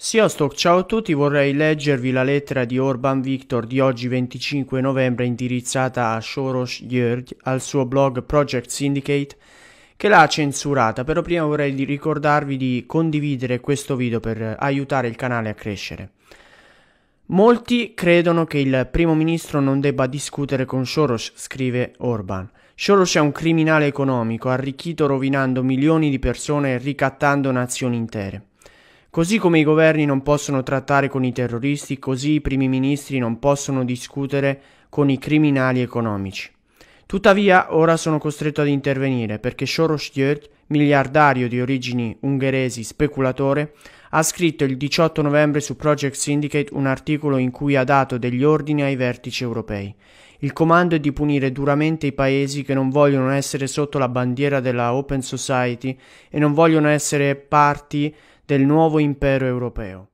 Sziasztok, ciao a tutti, vorrei leggervi la lettera di Orban Victor di oggi 25 novembre indirizzata a Soros Jörg al suo blog Project Syndicate che l'ha censurata, però prima vorrei ricordarvi di condividere questo video per aiutare il canale a crescere. Molti credono che il primo ministro non debba discutere con Soros, scrive Orban. Soros è un criminale economico, arricchito rovinando milioni di persone e ricattando nazioni intere. Così come i governi non possono trattare con i terroristi, così i primi ministri non possono discutere con i criminali economici. Tuttavia, ora sono costretto ad intervenire perché Soros György, miliardario di origini ungheresi speculatore, ha scritto il 18 novembre su Project Syndicate un articolo in cui ha dato degli ordini ai vertici europei. Il comando è di punire duramente i paesi che non vogliono essere sotto la bandiera della Open Society e non vogliono essere parti del nuovo impero europeo.